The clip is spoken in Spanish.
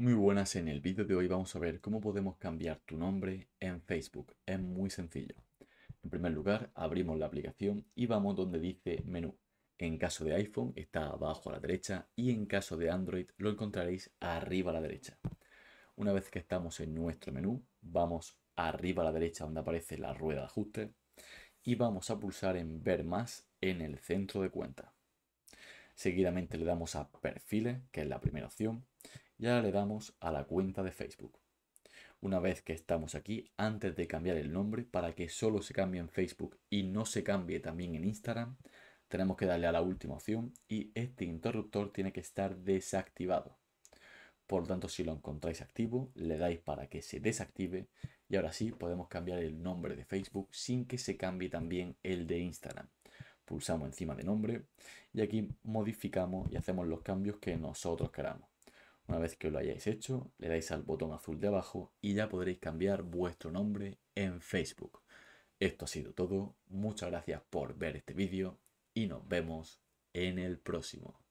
Muy buenas, en el vídeo de hoy vamos a ver cómo podemos cambiar tu nombre en Facebook. Es muy sencillo. En primer lugar, abrimos la aplicación y vamos donde dice menú. En caso de iPhone está abajo a la derecha y en caso de Android lo encontraréis arriba a la derecha. Una vez que estamos en nuestro menú, vamos arriba a la derecha donde aparece la rueda de ajuste y vamos a pulsar en ver más en el centro de cuenta. Seguidamente le damos a perfiles, que es la primera opción, y ahora le damos a la cuenta de Facebook. Una vez que estamos aquí, antes de cambiar el nombre para que solo se cambie en Facebook y no se cambie también en Instagram, tenemos que darle a la última opción y este interruptor tiene que estar desactivado. Por lo tanto, si lo encontráis activo, le dais para que se desactive y ahora sí podemos cambiar el nombre de Facebook sin que se cambie también el de Instagram. Pulsamos encima de nombre y aquí modificamos y hacemos los cambios que nosotros queramos. Una vez que lo hayáis hecho, le dais al botón azul de abajo y ya podréis cambiar vuestro nombre en Facebook. Esto ha sido todo, muchas gracias por ver este vídeo y nos vemos en el próximo.